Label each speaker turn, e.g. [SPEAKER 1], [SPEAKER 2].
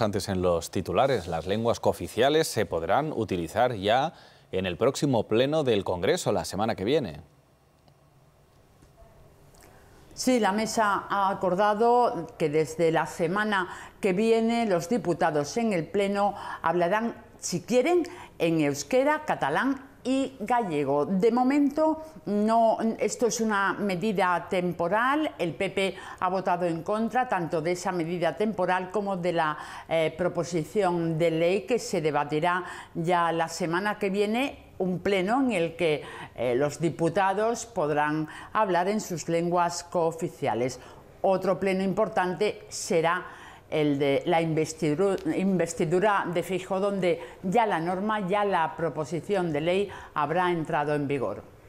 [SPEAKER 1] antes en los titulares, las lenguas cooficiales se podrán utilizar ya en el próximo pleno del Congreso la semana que viene.
[SPEAKER 2] Sí, la mesa ha acordado que desde la semana que viene los diputados en el pleno hablarán, si quieren, en euskera, catalán y gallego. De momento, no, esto es una medida temporal. El PP ha votado en contra tanto de esa medida temporal como de la eh, proposición de ley que se debatirá ya la semana que viene un pleno en el que eh, los diputados podrán hablar en sus lenguas cooficiales. Otro pleno importante será el de la investidura, investidura de Fijo, donde ya la norma, ya la proposición de ley habrá entrado en vigor.